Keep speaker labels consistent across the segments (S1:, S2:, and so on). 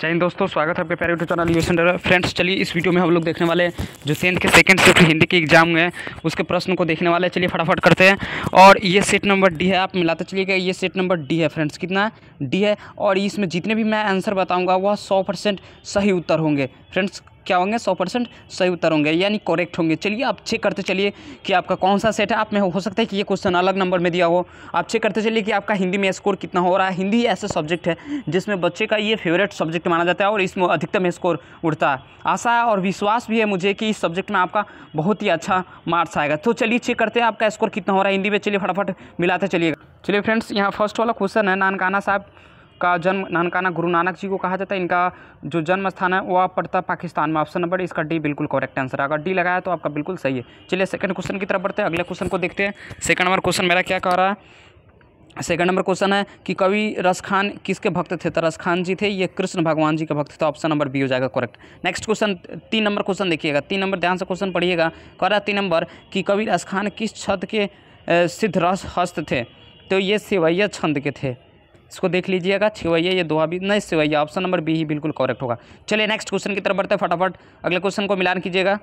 S1: जय दोस्तों स्वागत है आपके प्यारे YouTube channel US centre friends चलिए इस वीडियो में हम लोग देखने वाले हैं जो सेंथ के सेकंड शिफ्ट हिंदी के एग्जाम है उसके प्रश्न को देखने वाले हैं चलिए फटाफट करते हैं और ये सेट नंबर डी है आप मिलाते चलिएगा ये सेट नंबर डी है फ्रेंड्स कितना है डी है और इसमें जितने भी मैं आंसर बताऊँगा वह सौ सही उत्तर होंगे फ्रेंड्स क्या होंगे सौ परसेंट सही उत्तर होंगे यानी करेक्ट होंगे चलिए आप चेक करते चलिए कि आपका कौन सा सेट है आप में हो सकता है कि ये क्वेश्चन अलग नंबर में दिया हो आप चेक करते चलिए कि आपका हिंदी में स्कोर कितना हो रहा है हिंदी ऐसा सब्जेक्ट है जिसमें बच्चे का ये फेवरेट सब्जेक्ट माना जाता है और इसमें अधिकतम स्कोर उठता है आशा और विश्वास भी है मुझे कि इस सब्जेक्ट में आपका बहुत ही अच्छा मार्क्स आएगा तो चलिए चेक करते हैं आपका स्कोर कितना हो रहा है हिंदी में चलिए फटाफट मिलाते चलिएगा चलिए फ्रेंड्स यहाँ फर्स्ट वाला क्वेश्चन है नानकाना साहब का जन्म नानकाना गुरु नानक जी को कहा जाता है इनका जो जन्म स्थान है वह पड़ता पाकिस्तान में ऑप्शन नंबर इसका डी बिल्कुल करेक्ट आंसर है अगर डी लगाया तो आपका बिल्कुल सही है चलिए सेकंड क्वेश्चन की तरफ बढ़ते हैं अगले क्वेश्चन को देखते हैं सेकंड नंबर क्वेश्चन मेरा क्या कह रहा है सेकंड नंबर क्वेश्चन है कि कवि रस खान किसके भक्त थे तो रस खान जी थे ये कृष्ण भगवान जी के भक्त थे ऑप्शन नंबर बी हो जाएगा करेक्ट नेक्स्ट क्वेश्चन तीन नंबर क्वेश्चन देखिएगा तीन नंबर ध्यान से क्वेश्चन पढ़िएगा कह रहा तीन नंबर कि कवि रस खान किस छत के सिद्ध रस हस्त थे तो ये सिवैया छंद के थे इसको देख लीजिएगा छिवैया ये दोहा भी नहीं सिवैया ऑप्शन नंबर बी ही बिल्कुल करेक्ट होगा चलिए नेक्स्ट क्वेश्चन की तरफ बढ़ते हैं फटाफट अगले क्वेश्चन को मिलान कीजिएगा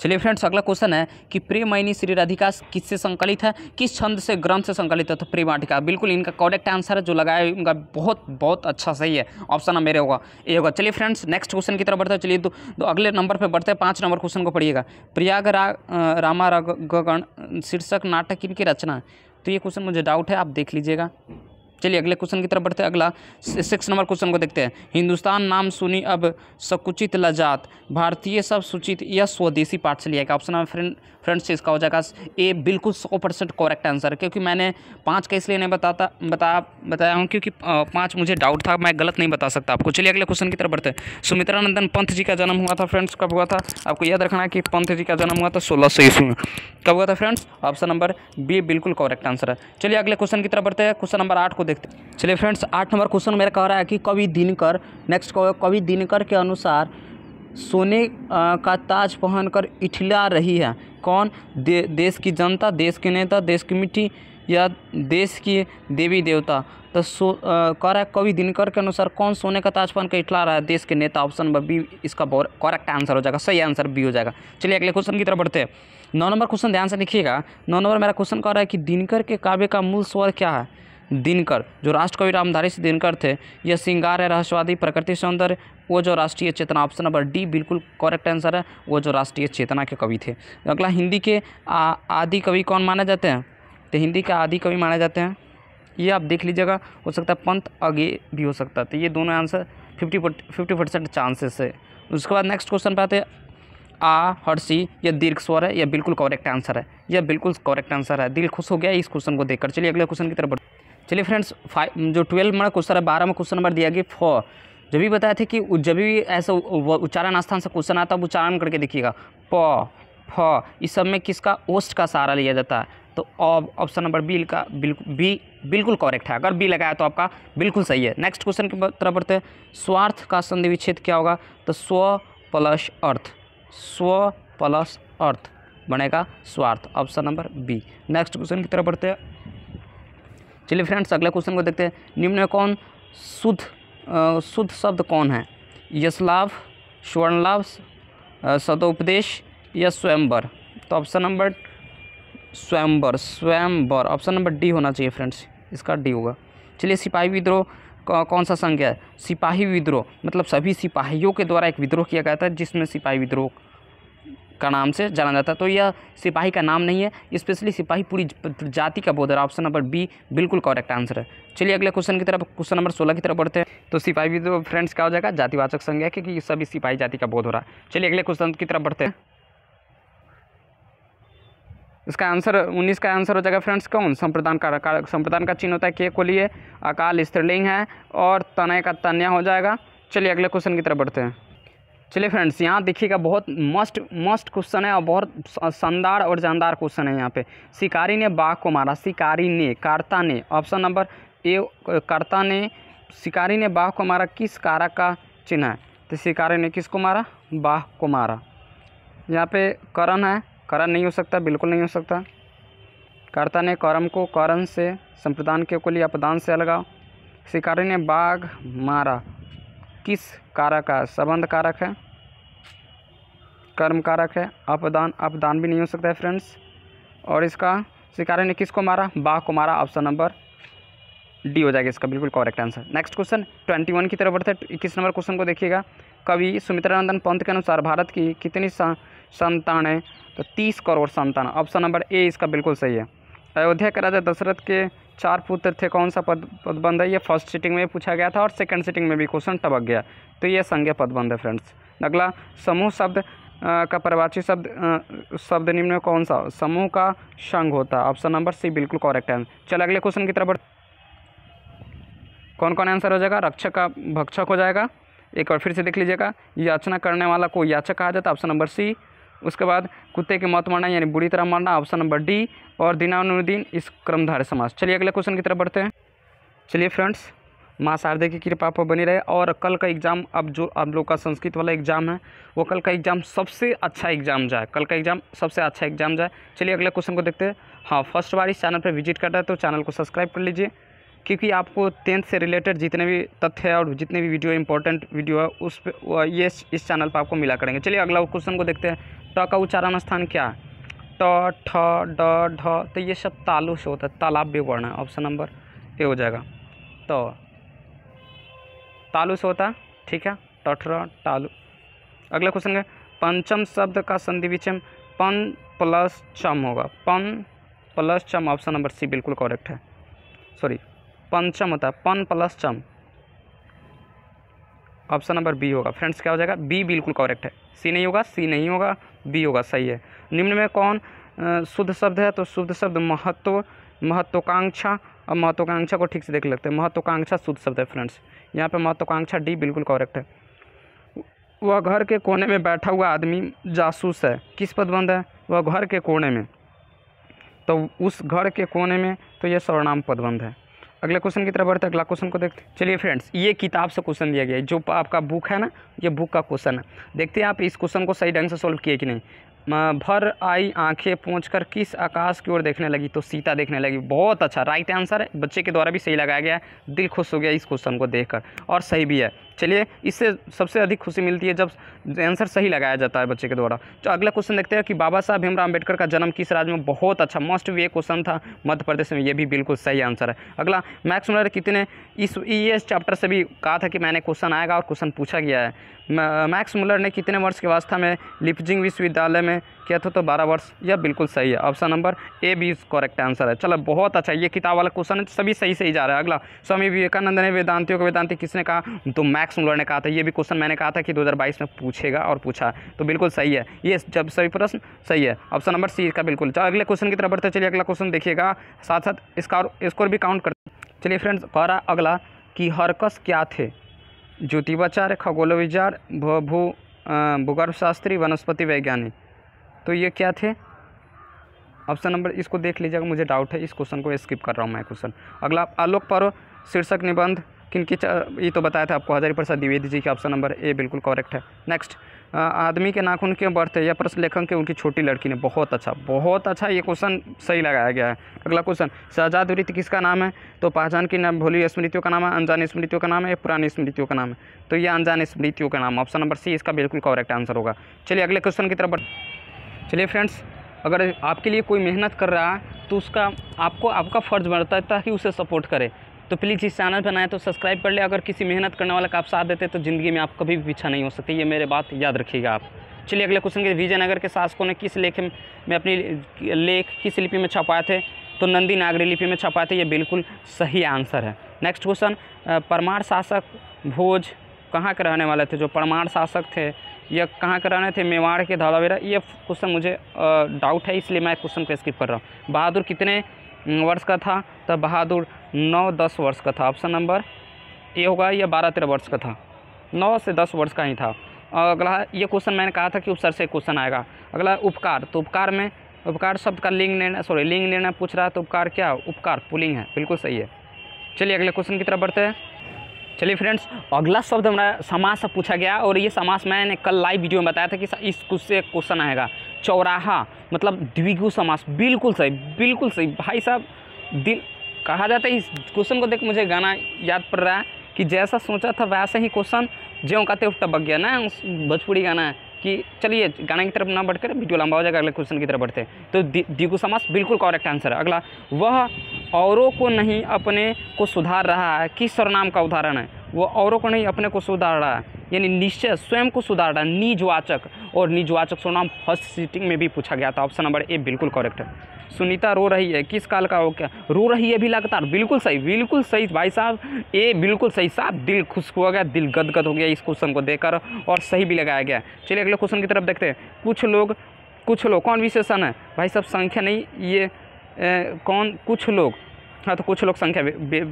S1: चलिए फ्रेंड्स अगला क्वेश्चन है कि प्रेमयनी श्री राधिका किससे संकलित है किस छंद से ग्रंथ से संकलित है तो प्रेमाटिका बिल्कुल इनका करेक्ट आंसर है जो लगाया उनका बहुत बहुत अच्छा सही है ऑप्शन मेरे होगा ये होगा चलिए फ्रेंड्स नेक्स्ट क्वेश्चन की तरफ बढ़ते हैं चलिए तो, तो अगले नंबर पर बढ़ते हैं पाँच नंबर क्वेश्चन को पढ़िएगा प्रयाग रा, रामा शीर्षक नाटक इनकी रचना तो ये क्वेश्चन मुझे डाउट है आप देख लीजिएगा चलिए अगले क्वेश्चन की तरफ बढ़ते हैं अगला सिक्स नंबर क्वेश्चन को देखते हैं हिंदुस्तान नाम सुनी अब सकुचित लजात भारतीय सब सूचित या स्वदेशी पाठ से लिया गया ऑप्शन नंबर फ्रेंड फ्रेंड्स इसका हो जाएगा ए बिल्कुल सौ परसेंट करेक्ट आंसर है क्योंकि मैंने पांच का इसलिए नहीं बताता बता बताया हूँ क्योंकि पाँच मुझे डाउट था मैं गलत नहीं बता सकता आपको चलिए अगले क्वेश्चन की तरफ बढ़ते हैं सुमित्रानंदन पंथ जी का जन्म हुआ था फ्रेंड्स कब हुआ था आपको याद रखना है कि पंथ जी का जन्म हुआ था सोलह सौ ईस्वी में कब हुआ था फ्रेंड्स ऑप्शन नंबर बी बिल्कुल करेक्ट आंसर है चलिए अगले क्वेश्चन की तरफ बढ़ते हैं क्वेश्चन नंबर आठ को देखते हैं चलिए फ्रेंड्स आठ नंबर क्वेश्चन मेरा कह रहा है कि कवि दिनकर नेक्स्ट कवि दिनकर के अनुसार सोने का ताज पहनकर इठला रही है कौन दे, देश की जनता देश के नेता देश की मिट्टी या देश की देवी देवता तो सो कह रहा है कवि दिनकर के अनुसार कौन सोने का ताज पहनकर इठला रहा है देश के नेता ऑप्शन नंबर बी इसका करेक्ट आंसर हो जाएगा सही आंसर बी हो जाएगा चलिए अगले क्वेश्चन की तरफ बढ़ते हैं नौ नंबर क्वेश्चन ध्यान से लिखिएगा नौ नंबर मेरा क्वेश्चन कह रहा है कि दिनकर के काव्य का मूल स्वर क्या है दिनकर जो राष्ट्रकवि रामधारी दिनकर थे यह सिंगार है रहस्यवादी प्रकृति सौंदर्य वो जो राष्ट्रीय चेतना ऑप्शन नंबर डी बिल्कुल करेक्ट आंसर है वो जो राष्ट्रीय चेतना के कवि थे अगला हिंदी के आदि कवि कौन माने जाते हैं तो हिंदी के आदि कवि माने जाते हैं ये आप देख लीजिएगा हो सकता है पंत अगे भी हो सकता है तो ये दोनों answer fifty fifty percent chances है उसके बाद नेक्स्ट क्वेश्चन पे आते हैं आ हर्षी यह दीर्घ स्वर है यह बिल्कुल करेक्ट आंसर है यह बिल्कुल करेक्ट आंसर है दिल खुश हो गया इस क्वेश्चन को देखकर चलिए अगले क्वेश्चन की तरफ बढ़ते चलिए फ्रेंड्स फाइव जो ट्वेल्व में क्वेश्चन है बारह में क्वेश्चन नंबर दिया गया फो जब भी बताया थे कि जब भी ऐसा उच्चारण स्थान से क्वेश्चन आता है उच्चारण करके देखिएगा प फ इस सब में किसका ओस्ट का सहारा लिया जाता है तो अब ऑप्शन नंबर बी का बिल्कुल बी बिल्कुल करेक्ट है अगर बी लगाया तो आपका बिल्कुल सही है नेक्स्ट क्वेश्चन की तरफ बढ़ते हैं स्वार्थ का संधि विच्छेद क्या होगा तो स्व प्लस अर्थ स्व प्लस अर्थ बनेगा स्वार्थ option number B next question की तरफ बढ़ते हैं चलिए फ्रेंड्स अगला क्वेश्चन को देखते हैं निम्न में कौन शुद्ध शुद्ध शब्द कौन है यशलाभ स्वर्णलाभ सदोपदेश या स्वयंवर तो ऑप्शन नंबर स्वयंवर स्वयंवर ऑप्शन नंबर डी होना चाहिए फ्रेंड्स इसका डी होगा चलिए सिपाही विद्रोह कौन सा संज्ञा है सिपाही विद्रोह मतलब सभी सिपाहियों के द्वारा एक विद्रोह किया गया था जिसमें सिपाही विद्रोह का नाम से जाना जाता है तो यह सिपाही का नाम नहीं है स्पेशली सिपाही पूरी जाति का बोधर ऑप्शन नंबर बी बिल्कुल करेक्ट आंसर है चलिए अगले क्वेश्चन की तरफ क्वेश्चन नंबर सोलह की तरफ बढ़ते हैं तो सिपाही भी तो फ्रेंड्स क्या हो जाएगा जातिवाचक संज्ञा क्योंकि सभी सिपाही जाति का बोध हो रहा है चलिए अगले क्वेश्चन की तरफ बढ़ते हैं इसका आंसर उन्नीस का आंसर हो जाएगा फ्रेंड्स कौन संप्रदान का, का संप्रदान का चिन्ह होता है के लिए अकाल स्त्रीलिंग है और तनय का तन्या हो जाएगा चलिए अगले क्वेश्चन की तरफ बढ़ते हैं चलिए फ्रेंड्स यहाँ देखिएगा बहुत मस्ट मस्ट क्वेश्चन है और बहुत शानदार और जानदार क्वेश्चन है यहाँ पे शिकारी ने बाघ को मारा शिकारी ने कार्ता ने ऑप्शन नंबर ए कार्ता ने शिकारी ने बाघ को मारा किस कारक का चिन्ह है तो शिकारी ने किसको मारा बाघ को मारा यहाँ पे करण है करण नहीं हो सकता बिल्कुल नहीं हो सकता कर्ता ने करम को करण से संप्रदान के कुल अपदान से अलगाओ शिकारी ने बाघ मारा किस कारक का संबंध कारक है कर्म कारक है अपदान अपदान भी नहीं हो सकता है फ्रेंड्स और इसका शिकारी ने किसको मारा बाघ को मारा ऑप्शन नंबर डी हो जाएगा इसका बिल्कुल correct answer next question twenty one की तरफ बढ़ते हैं इक्कीस नंबर क्वेश्चन को देखिएगा कवि सुमित्रानंदन पंत के अनुसार भारत की कितनी संतान है तो तीस करोड़ संतान ऑप्शन नंबर ए इसका बिल्कुल सही है अयोध्या के राजा दशरथ के चार पुत्र थे कौन सा पद पदबंध है ये फर्स्ट सिटिंग में पूछा गया था और सेकंड सिटिंग में भी क्वेश्चन टपक गया तो ये संज्ञा पदबंध है फ्रेंड्स अगला समूह शब्द का प्रवाची शब्द शब्द निम्न में कौन सा समूह का संघ होता है ऑप्शन नंबर सी बिल्कुल करेक्ट है चल अगले क्वेश्चन की तरफ कौन कौन आंसर हो जाएगा रक्षक का भक्षक हो जाएगा एक बार फिर से देख लीजिएगा याचना करने वाला को याचक कहा जाता है ऑप्शन नंबर सी उसके बाद कुत्ते के मौत मारना यानी बुरी तरह मारना ऑप्शन नंबर डी और दिनानुदिन इस क्रमधार समाज चलिए अगले क्वेश्चन की तरफ बढ़ते हैं चलिए फ्रेंड्स माँ शारदे की कृपा पर बनी रहे और कल का एग्ज़ाम अब जो आप लोग का संस्कृत वाला एग्ज़ाम है वो कल का एग्ज़ाम सबसे अच्छा एग्ज़ाम जाए कल का एग्ज़ाम सबसे अच्छा एग्ज़ाम जाए चलिए अगले क्वेश्चन को देखते हैं हाँ फर्स्ट बार इस चैनल पर विजिट कर रहा है तो चैनल को सब्सक्राइब कर लीजिए क्योंकि आपको टेंथ से रिलेटेड जितने भी तथ्य है और जितने भी वीडियो इंपॉर्टेंट वीडियो है उस पर ये इस चैनल पर आपको मिला करेंगे चलिए अगला क्वेश्चन को देखते हैं ट का उच्चारण स्थान क्या है ट ठ ड ढ तो ये सब तालु से होता है तालाब भी वर्ण है ऑप्शन नंबर ए हो जाएगा तो तालु से होता है ठीक है र टालु अगला क्वेश्चन है पंचम शब्द का संधि विचम पन प्लस चम होगा पन प्लस चम ऑप्शन नंबर सी बिल्कुल करेक्ट है सॉरी पंचम होता है पन प्लस चम ऑप्शन नंबर बी होगा फ्रेंड्स क्या हो जाएगा बी बिल्कुल करेक्ट है सी नहीं होगा सी नहीं होगा बी होगा सही है निम्न में कौन शुद्ध शब्द है तो शुद्ध शब्द महत्व महत्वाकांक्षा और महत्वाकांक्षा को ठीक से देख लेते हैं महत्वाकांक्षा शुद्ध शब्द है फ्रेंड्स यहाँ पे महत्वाकांक्षा डी बिल्कुल करेक्ट है वह घर के कोने में बैठा हुआ आदमी जासूस है किस पदबंध बंद है वह घर के कोने में तो उस घर के कोने में तो यह सर्वनाम पदबंध है अगला क्वेश्चन की तरफ बढ़ते अगला क्वेश्चन को देखते चलिए फ्रेंड्स ये किताब से क्वेश्चन दिया गया है जो आपका बुक है ना ये बुक का क्वेश्चन है देखते हैं आप इस क्वेश्चन को सही ढंग से सॉल्व किए कि नहीं भर आई आंखें पहुँच कर किस आकाश की ओर देखने लगी तो सीता देखने लगी बहुत अच्छा राइट आंसर है बच्चे के द्वारा भी सही लगाया गया है दिल खुश हो गया इस क्वेश्चन को देखकर और सही भी है चलिए इससे सबसे अधिक खुशी मिलती है जब आंसर सही लगाया जाता है बच्चे के द्वारा तो अगला क्वेश्चन देखते हैं कि बाबा साहब भीमराव अम्बेडकर का जन्म किस राज्य में बहुत अच्छा मस्ट वे क्वेश्चन था मध्य प्रदेश में ये भी बिल्कुल सही आंसर है अगला मैक्स मुलर कितने इस ये चैप्टर से भी कहा था कि मैंने क्वेश्चन आएगा और क्वेश्चन पूछा गया है मैक्स मुलर ने कितने वर्ष की अवस्था में लिपजिंग विश्वविद्यालय में किया था तो बारह वर्ष यह बिल्कुल सही है ऑप्शन नंबर ए भी करेक्ट आंसर है चलो बहुत अच्छा ये किताब वाला क्वेश्चन है तो सभी सही सही जा रहा है अगला स्वामी विवेकानंद ने वेदांतियों को वेदांति किसने कहा तो मैक्स मुलर ने कहा था ये भी क्वेश्चन मैंने कहा था कि दो में पूछेगा और पूछा तो बिल्कुल सही है ये जब सभी प्रश्न सही है ऑप्शन नंबर सी का बिल्कुल चलो अगले क्वेश्चन की तरफ बढ़ते चलिए अगला क्वेश्चन देखिएगा साथ साथ इसका स्कोर भी काउंट कर चलिए फ्रेंड्स कह रहा अगला कि हरकस क्या थे ज्योतिवाचार्य खगोल विचार भू भूगर्भशास्त्री वनस्पति वैज्ञानिक तो ये क्या थे ऑप्शन नंबर इसको देख लीजिएगा मुझे डाउट है इस क्वेश्चन को स्किप कर रहा हूँ मैं क्वेश्चन अगला आप आलोक पर्व शीर्षक निबंध किन की ये तो बताया था आपको हजारी प्रसाद द्विवेदी जी के ऑप्शन नंबर ए बिल्कुल करेक्ट है नेक्स्ट आदमी के नाखून क्यों बढ़ते यह प्रश्न लेखन के उनकी छोटी लड़की ने बहुत अच्छा बहुत अच्छा ये क्वेश्चन सही लगाया गया है अगला क्वेश्चन शहजाद वृत्त किसका नाम है तो पहचान की नाम भोली स्मृतियों का नाम है अनजान स्मृतियों का नाम है पुरानी स्मृतियों का नाम है तो ये अनजान स्मृतियों का नाम ऑप्शन नंबर सी इसका बिल्कुल करेक्ट आंसर होगा चलिए अगले क्वेश्चन की तरफ बढ़ चलिए फ्रेंड्स अगर आपके लिए कोई मेहनत कर रहा है तो उसका आपको आपका फ़र्ज़ बनता है ताकि उसे सपोर्ट करे तो प्लीज़ इस चैनल पर नाए तो सब्सक्राइब कर ले अगर किसी मेहनत करने वाले का आप साथ देते तो ज़िंदगी में आप कभी भी पीछा नहीं हो सकते ये मेरे बात याद रखिएगा आप चलिए अगले क्वेश्चन के विजयनगर के शासकों ने किस लेख में अपनी लेख किस लिपि में छपाए थे तो नंदी नागरी लिपि में छपाए थे ये बिल्कुल सही आंसर है नेक्स्ट क्वेश्चन परमार शासक भोज कहाँ के रहने वाले थे जो परमार शासक थे या कहाँ कराने थे मेवाड़ के धालावेरा ये क्वेश्चन मुझे डाउट है इसलिए मैं क्वेश्चन को स्किप कर रहा हूँ बहादुर कितने वर्ष का था तो बहादुर नौ दस वर्ष का था ऑप्शन नंबर ए होगा या बारह तेरह वर्ष का था नौ से दस वर्ष का ही था अगला ये क्वेश्चन मैंने कहा था कि उपसर से क्वेश्चन आएगा अगला उपकार तो उपकार में उपकार शब्द का लिंग निर्णय सॉरी लिंग निर्णय पूछ रहा है तो उपकार क्या उपकार पुलिंग है बिल्कुल सही है चलिए अगले क्वेश्चन की तरफ बढ़ते हैं चलिए फ्रेंड्स अगला शब्द हमारा समास से पूछा गया और ये समास मैंने कल लाइव वीडियो में बताया था कि इस कुछ से क्वेश्चन आएगा चौराहा मतलब द्विगु समास बिल्कुल सही बिल्कुल सही भाई साहब दिल कहा जाता है इस क्वेश्चन को देख मुझे गाना याद पड़ रहा है कि जैसा सोचा था वैसा ही क्वेश्चन ज्यों कहते टबक गया ना भोजपुरी गाना है कि चलिए गाने की तरफ ना बढ़कर वीडियो लंबा हो जाएगा अगले क्वेश्चन की तरफ बढ़ते तो दिगु समास बिल्कुल करेक्ट आंसर है अगला वह औरों को नहीं अपने को सुधार रहा है किस सर्वनाम का उदाहरण है वो औरों को नहीं अपने को सुधार रहा है यानी निश्चय स्वयं को सुधार रहा है निजवाचक और निजवाचक सर्वनाम फर्स्ट सीटिंग में भी पूछा गया था ऑप्शन नंबर ए बिल्कुल करेक्ट है सुनीता रो रही है किस काल का हो क्या रो रही है भी लगातार बिल्कुल सही बिल्कुल सही भाई साहब ए बिल्कुल सही साहब दिल खुश हो गया दिल गदगद हो गया इस क्वेश्चन को देखकर और सही भी लगाया गया चलिए अगले क्वेश्चन की तरफ देखते हैं कुछ लोग कुछ लोग कौन विशेषण है भाई साहब संख्या नहीं ये कौन कुछ लोग हाँ तो कुछ लोग संख्या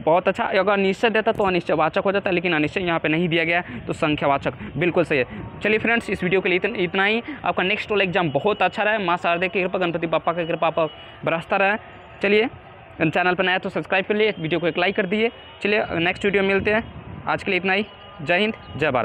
S1: बहुत अच्छा अगर निश्चय देता तो अनिश्चयवाचक हो जाता लेकिन अनिश्चय यहाँ पे नहीं दिया गया तो संख्यावाचक बिल्कुल सही है चलिए फ्रेंड्स इस वीडियो के लिए इतना ही आपका नेक्स्ट वाला एग्जाम बहुत अच्छा रहा है माँ शारदे की कृपा गणपति पापा की कृपा पर बरसता रहा है चलिए चैनल पर नया तो सब्सक्राइब कर लिए वीडियो को एक लाइक कर दिए चलिए नेक्स्ट वीडियो मिलते हैं आज के लिए इतना ही जय हिंद जय भारत